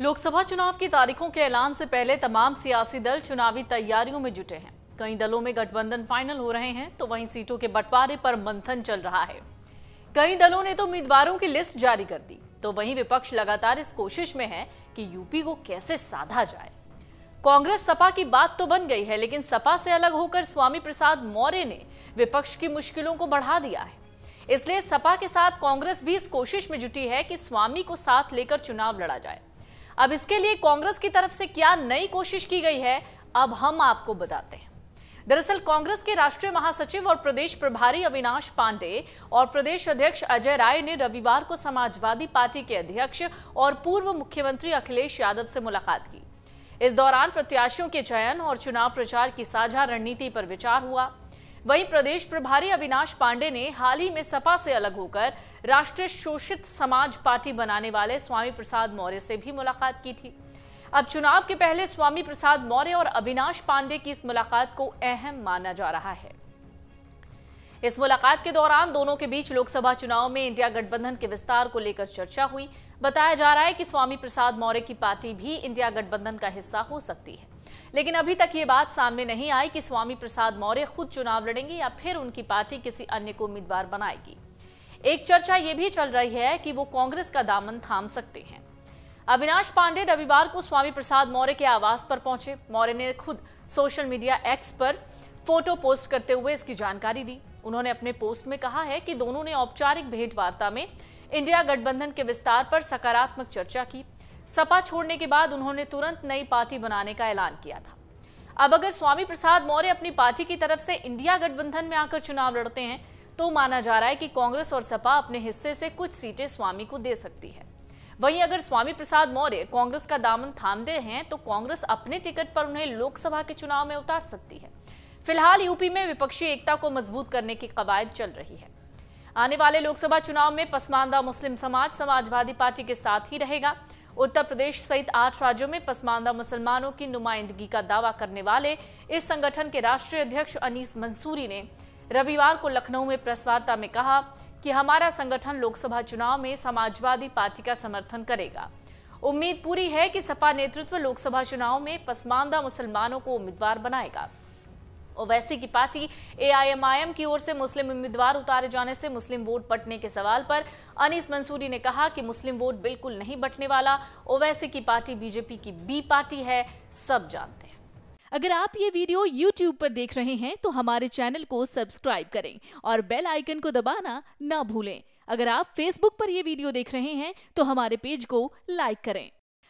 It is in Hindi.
लोकसभा चुनाव की तारीखों के ऐलान से पहले तमाम सियासी दल चुनावी तैयारियों में जुटे हैं कई दलों में गठबंधन फाइनल हो रहे हैं तो वहीं सीटों के बंटवारे पर मंथन चल रहा है कई दलों ने तो उम्मीदवारों की लिस्ट जारी कर दी तो वहीं विपक्ष लगातार इस कोशिश में है कि यूपी को कैसे साधा जाए कांग्रेस सपा की बात तो बन गई है लेकिन सपा से अलग होकर स्वामी प्रसाद मौर्य ने विपक्ष की मुश्किलों को बढ़ा दिया है इसलिए सपा के साथ कांग्रेस भी इस कोशिश में जुटी है कि स्वामी को साथ लेकर चुनाव लड़ा जाए अब इसके लिए कांग्रेस की तरफ से क्या नई कोशिश की गई है अब हम आपको बताते हैं दरअसल कांग्रेस के राष्ट्रीय महासचिव और प्रदेश प्रभारी अविनाश पांडे और प्रदेश अध्यक्ष अजय राय ने रविवार को समाजवादी पार्टी के अध्यक्ष और पूर्व मुख्यमंत्री अखिलेश यादव से मुलाकात की इस दौरान प्रत्याशियों के चयन और चुनाव प्रचार की साझा रणनीति पर विचार हुआ वहीं प्रदेश प्रभारी अविनाश पांडे ने हाल ही में सपा से अलग होकर राष्ट्रीय शोषित समाज पार्टी बनाने वाले स्वामी प्रसाद मौर्य से भी मुलाकात की थी अब चुनाव के पहले स्वामी प्रसाद मौर्य और अविनाश पांडे की इस मुलाकात को अहम माना जा रहा है इस मुलाकात के दौरान दोनों के बीच लोकसभा चुनाव में इंडिया गठबंधन के विस्तार को लेकर चर्चा हुई बताया जा रहा है कि स्वामी प्रसाद मौर्य की पार्टी भी इंडिया गठबंधन का हिस्सा हो सकती है लेकिन अभी तक ये बात सामने नहीं आई कि स्वामी प्रसाद मौर्य खुद चुनाव लड़ेंगे या फिर उनकी पार्टी किसी अन्य को उम्मीदवार बनाएगी एक चर्चा ये भी चल रही है कि वो कांग्रेस का दामन थाम सकते हैं अविनाश पांडे रविवार को स्वामी प्रसाद मौर्य के आवास पर पहुंचे मौर्य ने खुद सोशल मीडिया एक्स पर फोटो पोस्ट करते हुए इसकी जानकारी दी उन्होंने अपने पोस्ट में कहा है कि दोनों ने औपचारिक भेंट वार्ता में इंडिया गठबंधन के विस्तार पर सकारात्मक चर्चा की सपा छोड़ने के बाद उन्होंने तुरंत नई पार्टी बनाने का ऐलान किया था अब अगर स्वामी प्रसाद मौर्य अपनी पार्टी की तरफ से इंडिया गठबंधन में आकर चुनाव लड़ते हैं तो माना जा रहा है कि कांग्रेस और सपा अपने हिस्से से कुछ सीटें स्वामी को दे सकती है वहीं अगर स्वामी प्रसाद मौर्य कांग्रेस का दामन थामते हैं तो कांग्रेस अपने टिकट पर उन्हें लोकसभा के चुनाव में उतार सकती है फिलहाल यूपी में विपक्षी एकता को मजबूत करने की कवायद चल रही है आने वाले लोकसभा चुनाव में पसमानदा मुस्लिम समाज समाजवादी पार्टी के साथ ही रहेगा उत्तर प्रदेश सहित आठ राज्यों में पसमानदा मुसलमानों की नुमाइंदगी का दावा करने वाले इस संगठन के राष्ट्रीय अध्यक्ष अनीस मंसूरी ने रविवार को लखनऊ में प्रेस वार्ता में कहा कि हमारा संगठन लोकसभा चुनाव में समाजवादी पार्टी का समर्थन करेगा उम्मीद पूरी है कि सपा नेतृत्व लोकसभा चुनाव में पसमानदा मुसलमानों को उम्मीदवार बनाएगा ओवैसी की पार्टी एआईएमआईएम की ओर से मुस्लिम उम्मीदवार उतारे जाने से मुस्लिम वोट बटने के सवाल पर अनीस मंसूरी ने कहा कि मुस्लिम वोट बिल्कुल नहीं बटने वाला ओवैसी की पार्टी बीजेपी की बी पार्टी है सब जानते हैं अगर आप ये वीडियो YouTube पर देख रहे हैं तो हमारे चैनल को सब्सक्राइब करें और बेल आइकन को दबाना ना भूलें अगर आप Facebook पर यह वीडियो देख रहे हैं तो हमारे पेज को लाइक करें